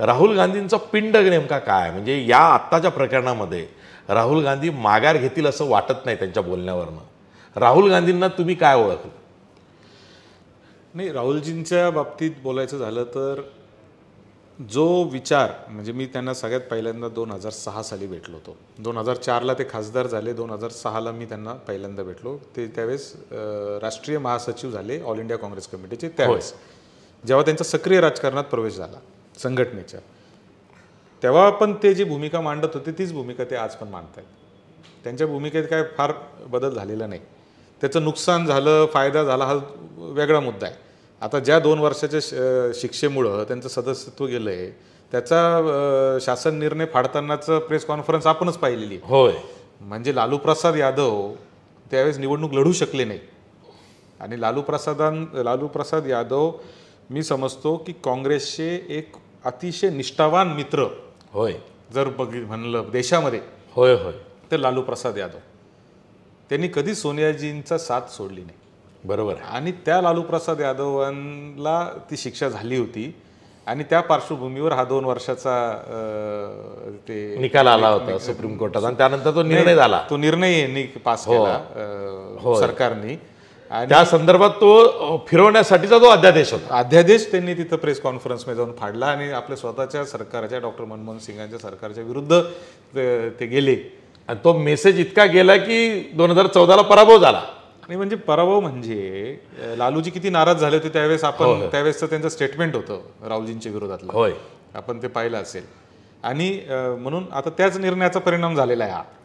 राहुल गांधींचा पिंड नेमका काय म्हणजे या आत्ताच्या प्रकरणामध्ये राहुल गांधी माघार घेतील असं वाटत नाही त्यांच्या बोलण्यावरनं राहुल गांधींना तुम्ही काय ओळखलं नाही राहुलजींच्या बाबतीत बोलायचं झालं तर जो विचार म्हणजे मी त्यांना सगळ्यात पहिल्यांदा दोन हजार सहा साली भेटलो होतो दोन हजार चारला ते खासदार झाले दोन हजार सहाला मी त्यांना पहिल्यांदा भेटलो ते त्यावेळेस राष्ट्रीय महासचिव झाले ऑल इंडिया काँग्रेस कमिटीचे त्यावेळेस जेव्हा त्यांचा सक्रिय राजकारणात प्रवेश झाला संघटनेच्या तेव्हा पण ते जी भूमिका मांडत होते तीच भूमिका ते आज पण मांडत आहेत त्यांच्या भूमिकेत काय फार बदल झालेला नाही त्याचं नुकसान झालं फायदा झाला हा वेगळा मुद्दा आहे आता ज्या दोन वर्षाच्या शिक्षेमुळं त्यांचं सदस्यत्व गेलं आहे त्याचा शासन निर्णय फाडतानाचं प्रेस कॉन्फरन्स आपणच पाहिलेली होय म्हणजे लालू प्रसाद यादव त्यावेळेस निवडणूक लढू शकले नाही आणि लालू प्रसादां लालू प्रसाद यादव मी समजतो की काँग्रेसचे एक अतिशय निष्ठावान मित्र होय जर बघित म्हणलं देशामध्ये होय होय तर लालू प्रसाद यादव त्यांनी कधी सोनियाजींचा साथ सोडली नाही बरोबर आणि त्या लालू प्रसाद यादवांना ती शिक्षा झाली होती आणि त्या पार्श्वभूमीवर हा दोन वर्षाचा ते निकाल आला होता सुप्रीम कोर्टाचा आणि त्यानंतर तो निर्णय झाला तो निर्णय यांनी पास हो. केला सरकारने त्या संदर्भात तो फिरवण्यासाठीचा तो अध्यादेश होता अध्यादेश त्यांनी तिथं प्रेस कॉन्फरन्समध्ये जाऊन फाडला आणि आपल्या स्वतःच्या सरकारच्या डॉक्टर मनमोहन सिंगांच्या सरकारच्या विरुद्ध ते गेले आणि तो मेसेज इतका गेला की दोन हजार चौदाला पराभव झाला आणि म्हणजे पराभव म्हणजे लालूजी किती नाराज झाले होते त्यावेळेस आपण त्यावेळेस त्यांचं स्टेटमेंट होतं राहुलजींच्या विरोधातलं होय आपण ते पाहिलं असेल आणि म्हणून आता त्याच निर्णयाचा परिणाम झालेला आहे हा